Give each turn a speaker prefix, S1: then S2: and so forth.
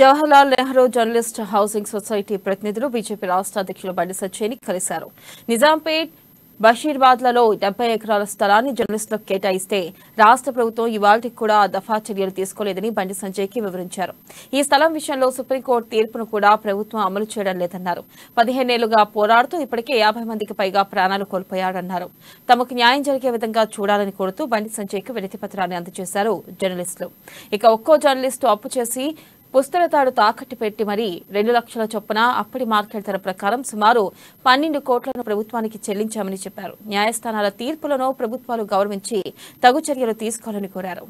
S1: Jawaharlal Nehru journalist housing society ప్రతినిధులు BJP రాష్ట్ర అధ్యక్షులు బండి సచ్చేని కలిశారు నిజాంపేట్ బషీర్బాద్లలో డెబ్బై ఎకరాల స్థలాన్ని జర్నలిస్టులకు కేటాయిస్తే రాష్ట్ర ప్రభుత్వం ఇవాళకి కూడా దఫా చర్యలు తీసుకోలేదని బండి సంజయ్కి వివరించారు ఈ స్థలం విషయంలో సుప్రీంకోర్టు తీర్పును కూడా ప్రభుత్వం అమలు చేయడం లేదన్నారు పదిహేనేళ్లుగా పోరాడుతూ ఇప్పటికే యాభై మందికి పైగా ప్రాణాలు కోల్పోయాడన్నారు తమకు న్యాయం జరిగే విధంగా చూడాలని కోరుతూ బండి సంజయ్కి వినతి పత్రాన్ని అందజేశారు జర్నలిస్టులు ఇక ఒక్కో జర్నలిస్టు అప్పు చేసి పుస్తలతాడు తాడు తాకట్టు పెట్టి మరీ రెండు లక్షల చొప్పున అప్పటి మార్కెట్ ధర ప్రకారం సుమారు పన్నెండు కోట్లను ప్రభుత్వానికి చెల్లించామని చెప్పారు న్యాయస్థానాల తీర్పులను ప్రభుత్వాలు గౌరవించి తగు చర్యలు తీసుకోవాలని కోరారు